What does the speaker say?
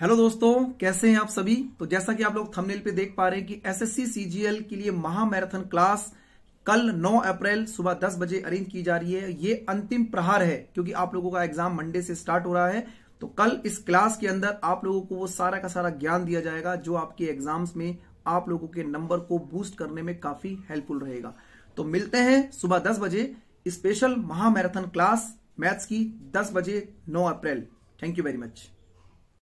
hello दोस्तों कैसे हैं आप सभी तो जैसा कि आप लोग थंबनेल पे देख पा रहे हैं कि एसएससी सीजीएल के लिए महामैराथन क्लास कल 9 अप्रैल सुबह 10 बजे अरेंज की जा रही है ये अंतिम प्रहार है क्योंकि आप लोगों का एग्जाम मंडे से स्टार्ट हो रहा है तो कल इस क्लास के अंदर आप लोगों को वो सारा का सारा ज्ञान दिया जाएगा जो आपके एग्जाम्स में आप लोगों के नंबर को बूस्ट करने में काफी हेल्पफुल रहेगा तो मिलते हैं सुबह दस बजे स्पेशल महामैराथन क्लास मैथ्स की दस बजे नौ अप्रैल थैंक यू वेरी मच